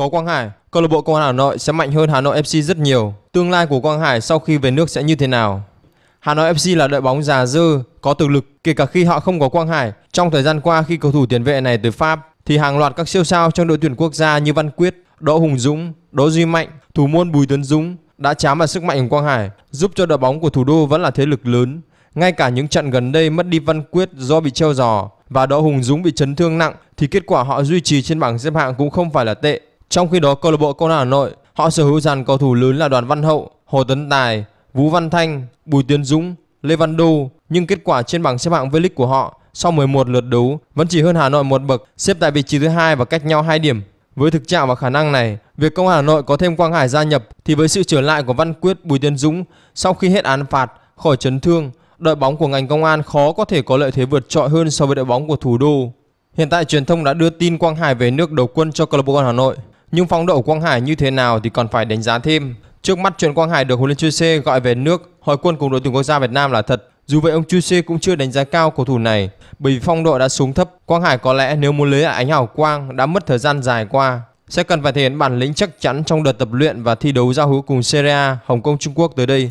Có Quang Hải, câu lạc bộ Công an Hà Nội sẽ mạnh hơn Hà Nội FC rất nhiều. Tương lai của Quang Hải sau khi về nước sẽ như thế nào? Hà Nội FC là đội bóng già dư có thực lực, kể cả khi họ không có Quang Hải. Trong thời gian qua khi cầu thủ tiền vệ này từ Pháp thì hàng loạt các siêu sao trong đội tuyển quốc gia như Văn Quyết, Đỗ Hùng Dũng, Đỗ Duy Mạnh, thủ môn Bùi Tuấn Dũng đã chám vào sức mạnh của Quang Hải, giúp cho đội bóng của thủ đô vẫn là thế lực lớn. Ngay cả những trận gần đây mất đi Văn Quyết do bị treo giò và Đỗ Hùng Dũng bị chấn thương nặng thì kết quả họ duy trì trên bảng xếp hạng cũng không phải là tệ. Trong khi đó câu lạc bộ Công an Hà Nội họ sở hữu dàn cầu thủ lớn là Đoàn Văn Hậu, Hồ Tấn Tài, Vũ Văn Thanh, Bùi Tiến Dũng, Lê Văn Đô nhưng kết quả trên bảng xếp hạng V-League của họ sau 11 lượt đấu vẫn chỉ hơn Hà Nội một bậc, xếp tại vị trí thứ hai và cách nhau 2 điểm. Với thực trạng và khả năng này, việc Công an Hà Nội có thêm Quang Hải gia nhập thì với sự trở lại của Văn Quyết, Bùi Tiến Dũng sau khi hết án phạt, khỏi chấn thương, đội bóng của ngành công an khó có thể có lợi thế vượt trội hơn so với đội bóng của thủ đô. Hiện tại truyền thông đã đưa tin Quang Hải về nước đầu quân cho câu lạc bộ Hà Nội. Nhưng phong độ của Quang Hải như thế nào thì còn phải đánh giá thêm. Trước mắt chuyện Quang Hải được huấn luyện Chu Xê gọi về nước hội quân cùng đội tuyển quốc gia Việt Nam là thật. Dù vậy ông Chu Xê cũng chưa đánh giá cao cầu thủ này bởi vì phong độ đã xuống thấp. Quang Hải có lẽ nếu muốn lấy lại ánh hào quang đã mất thời gian dài qua sẽ cần phải thể hiện bản lĩnh chắc chắn trong đợt tập luyện và thi đấu giao hữu cùng Serie A Hồng Kông Trung Quốc tới đây.